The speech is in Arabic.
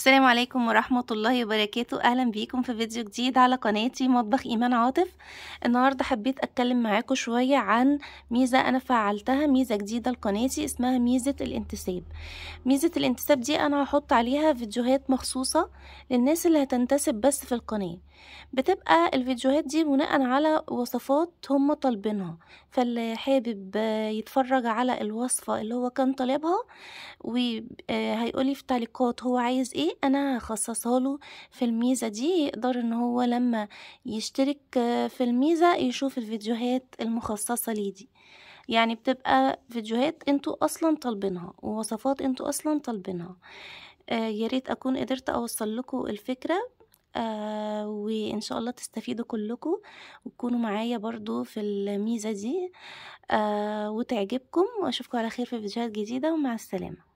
السلام عليكم ورحمة الله وبركاته أهلا بيكم في فيديو جديد على قناتي مطبخ إيمان عاطف النهاردة حبيت أتكلم معاكم شوية عن ميزة أنا فعلتها ميزة جديدة لقناتي اسمها ميزة الانتساب ميزة الانتساب دي أنا هحط عليها فيديوهات مخصوصة للناس اللي هتنتسب بس في القناة بتبقى الفيديوهات دي بناء على وصفات هم طالبينها فاللي حابب يتفرج على الوصفة اللي هو كان طالبها وهيقولي في التعليقات هو عايز ايه ايه انا هخصصها له في الميزة دي يقدر ان هو لما يشترك في الميزة يشوف الفيديوهات المخصصة ليه دي يعني بتبقى فيديوهات انتوا اصلا طالبينها ووصفات انتوا اصلا طالبينها آه، ياريت اكون قدرت اوصل لكم الفكرة آه، وان شاء الله تستفيدوا كلكم وتكونوا معايا برضو في الميزة دي آه، وتعجبكم واشوفكم على خير في فيديوهات جديدة ومع السلامة